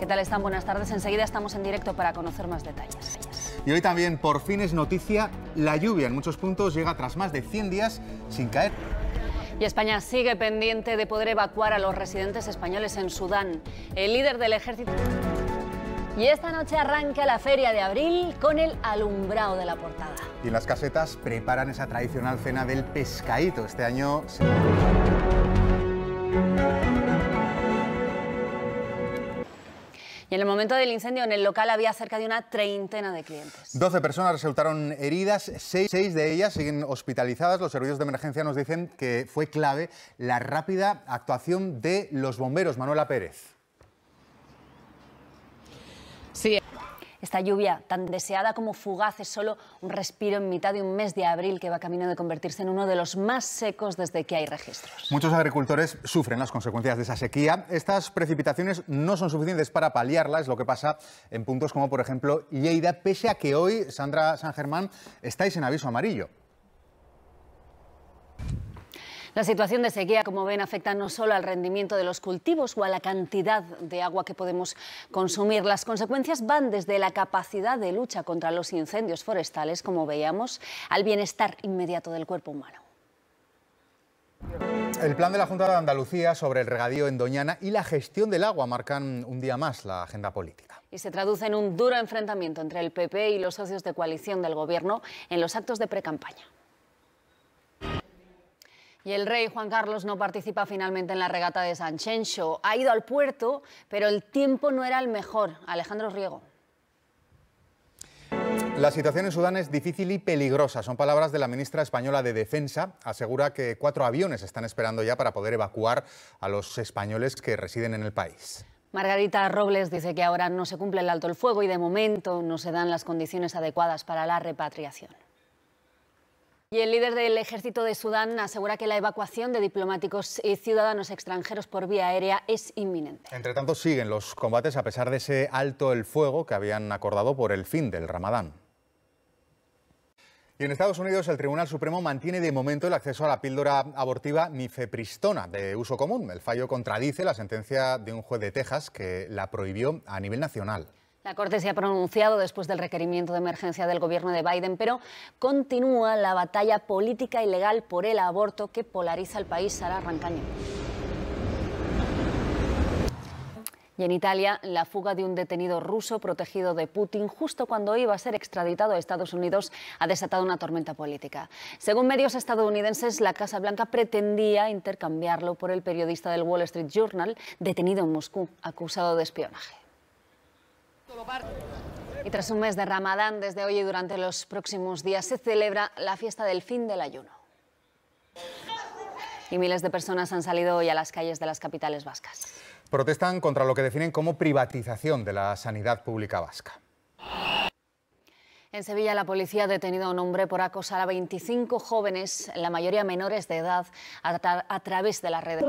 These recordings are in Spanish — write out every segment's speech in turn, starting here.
¿Qué tal están? Buenas tardes. Enseguida estamos en directo para conocer más detalles. Y hoy también, por fin es noticia, la lluvia en muchos puntos llega tras más de 100 días sin caer. Y España sigue pendiente de poder evacuar a los residentes españoles en Sudán. El líder del ejército... Y esta noche arranca la feria de abril con el alumbrado de la portada. Y en las casetas preparan esa tradicional cena del pescadito. Este año... Y en el momento del incendio en el local había cerca de una treintena de clientes. 12 personas resultaron heridas, 6, de ellas siguen hospitalizadas. Los servicios de emergencia nos dicen que fue clave la rápida actuación de los bomberos. Manuela Pérez. Esta lluvia tan deseada como fugaz es solo un respiro en mitad de un mes de abril que va camino de convertirse en uno de los más secos desde que hay registros. Muchos agricultores sufren las consecuencias de esa sequía. Estas precipitaciones no son suficientes para paliarlas, lo que pasa en puntos como por ejemplo Lleida, pese a que hoy, Sandra San Germán, estáis en aviso amarillo. La situación de sequía, como ven, afecta no solo al rendimiento de los cultivos o a la cantidad de agua que podemos consumir. Las consecuencias van desde la capacidad de lucha contra los incendios forestales, como veíamos, al bienestar inmediato del cuerpo humano. El plan de la Junta de Andalucía sobre el regadío en Doñana y la gestión del agua marcan un día más la agenda política. Y se traduce en un duro enfrentamiento entre el PP y los socios de coalición del Gobierno en los actos de precampaña. Y el rey Juan Carlos no participa finalmente en la regata de Sanchencho. Ha ido al puerto, pero el tiempo no era el mejor. Alejandro Riego. La situación en Sudán es difícil y peligrosa. Son palabras de la ministra española de Defensa. Asegura que cuatro aviones están esperando ya para poder evacuar a los españoles que residen en el país. Margarita Robles dice que ahora no se cumple el alto el fuego y de momento no se dan las condiciones adecuadas para la repatriación. Y el líder del ejército de Sudán asegura que la evacuación de diplomáticos y ciudadanos extranjeros por vía aérea es inminente. Entre tanto, siguen los combates a pesar de ese alto el fuego que habían acordado por el fin del Ramadán. Y en Estados Unidos el Tribunal Supremo mantiene de momento el acceso a la píldora abortiva mifepristona de uso común. El fallo contradice la sentencia de un juez de Texas que la prohibió a nivel nacional. La Corte se ha pronunciado después del requerimiento de emergencia del gobierno de Biden, pero continúa la batalla política y legal por el aborto que polariza el país. Sara Rancaño. Y en Italia, la fuga de un detenido ruso protegido de Putin justo cuando iba a ser extraditado a Estados Unidos ha desatado una tormenta política. Según medios estadounidenses, la Casa Blanca pretendía intercambiarlo por el periodista del Wall Street Journal detenido en Moscú, acusado de espionaje. Y tras un mes de Ramadán, desde hoy y durante los próximos días se celebra la fiesta del fin del ayuno. Y miles de personas han salido hoy a las calles de las capitales vascas. Protestan contra lo que definen como privatización de la sanidad pública vasca. En Sevilla, la policía ha detenido a un hombre por acosar a 25 jóvenes, la mayoría menores de edad, a, través de las redes.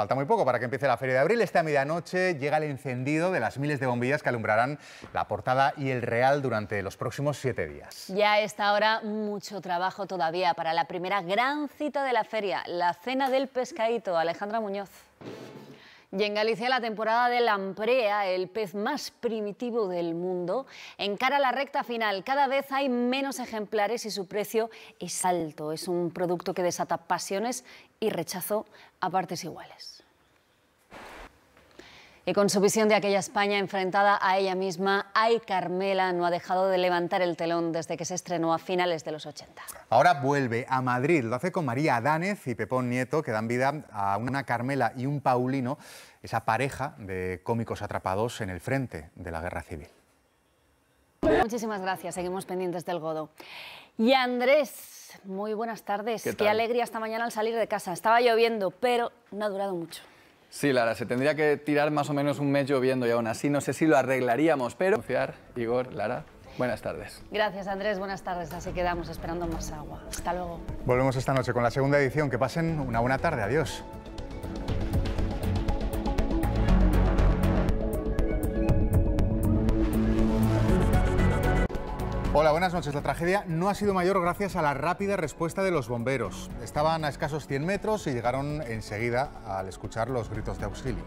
Falta muy poco para que empiece la Feria de Abril. Esta medianoche llega el encendido de las miles de bombillas que alumbrarán la portada y el Real durante los próximos siete días. Ya está ahora mucho trabajo todavía para la primera gran cita de la feria, la cena del pescadito. Alejandra Muñoz. Y en Galicia la temporada de lamprea, el pez más primitivo del mundo, encara la recta final. Cada vez hay menos ejemplares y su precio es alto. Es un producto que desata pasiones y rechazo a partes iguales. Y con su visión de aquella España enfrentada a ella misma, Ay Carmela no ha dejado de levantar el telón desde que se estrenó a finales de los 80. Ahora vuelve a Madrid, lo hace con María Adánez y Pepón Nieto, que dan vida a una Carmela y un Paulino, esa pareja de cómicos atrapados en el frente de la guerra civil. Muchísimas gracias, seguimos pendientes del Godo. Y Andrés, muy buenas tardes. Qué alegría esta mañana al salir de casa. Estaba lloviendo, pero no ha durado mucho. Sí, Lara, se tendría que tirar más o menos un mes lloviendo y aún así no sé si lo arreglaríamos, pero... Confiar, Igor, Lara, Buenas tardes. Gracias, Andrés. Buenas tardes. Así quedamos esperando más agua. Hasta luego. Volvemos esta noche con la segunda edición. Que pasen una buena tarde. Adiós. Hola, buenas noches. La tragedia no ha sido mayor gracias a la rápida respuesta de los bomberos. Estaban a escasos 100 metros y llegaron enseguida al escuchar los gritos de auxilio.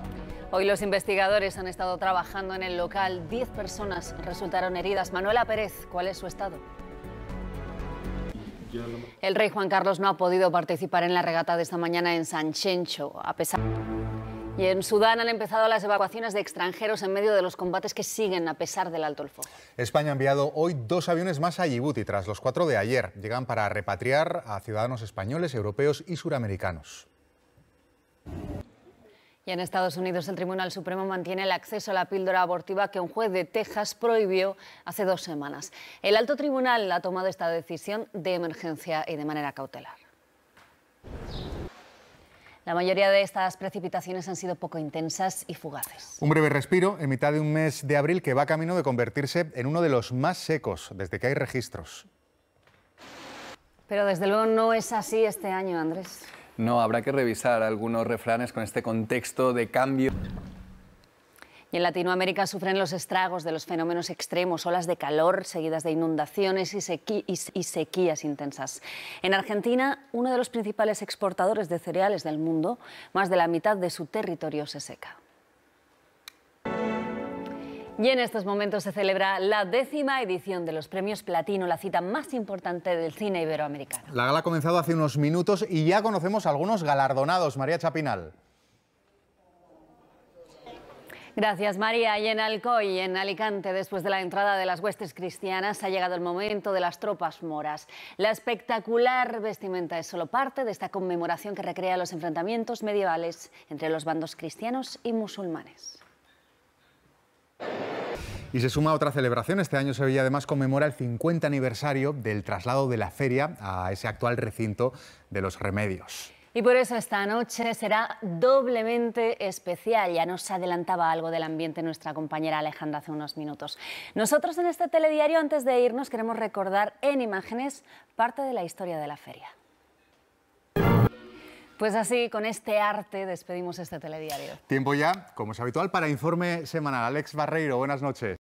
Hoy los investigadores han estado trabajando en el local. Diez personas resultaron heridas. Manuela Pérez, ¿cuál es su estado? El rey Juan Carlos no ha podido participar en la regata de esta mañana en Sanchencho, a pesar... Y en Sudán han empezado las evacuaciones de extranjeros en medio de los combates que siguen a pesar del alto el fuego. España ha enviado hoy dos aviones más a Djibouti tras los cuatro de ayer. Llegan para repatriar a ciudadanos españoles, europeos y suramericanos. Y en Estados Unidos el Tribunal Supremo mantiene el acceso a la píldora abortiva que un juez de Texas prohibió hace dos semanas. El alto tribunal ha tomado esta decisión de emergencia y de manera cautelar. La mayoría de estas precipitaciones han sido poco intensas y fugaces. Un breve respiro en mitad de un mes de abril que va camino de convertirse en uno de los más secos desde que hay registros. Pero desde luego no es así este año, Andrés. No, habrá que revisar algunos refranes con este contexto de cambio. Y en Latinoamérica sufren los estragos de los fenómenos extremos, olas de calor seguidas de inundaciones y, sequías intensas. En Argentina, uno de los principales exportadores de cereales del mundo, más de la mitad de su territorio se seca. Y en estos momentos se celebra la décima edición de los Premios Platino, la cita más importante del cine iberoamericano. La gala ha comenzado hace unos minutos y ya conocemos algunos galardonados. María Chapinal. Gracias, María. Y en Alcoy, en Alicante, después de la entrada de las huestes cristianas, ha llegado el momento de las tropas moras. La espectacular vestimenta es solo parte de esta conmemoración que recrea los enfrentamientos medievales entre los bandos cristianos y musulmanes. Y se suma otra celebración. Este año Sevilla además conmemora el 50 aniversario del traslado de la feria a ese actual recinto de los remedios. Y por eso esta noche será doblemente especial. Ya nos adelantaba algo del ambiente nuestra compañera Alejandra hace unos minutos. Nosotros en este telediario, antes de irnos, queremos recordar en imágenes parte de la historia de la feria. Pues así, con este arte despedimos este telediario. Tiempo ya, como es habitual, para Informe Semanal. Alex Barreiro, buenas noches.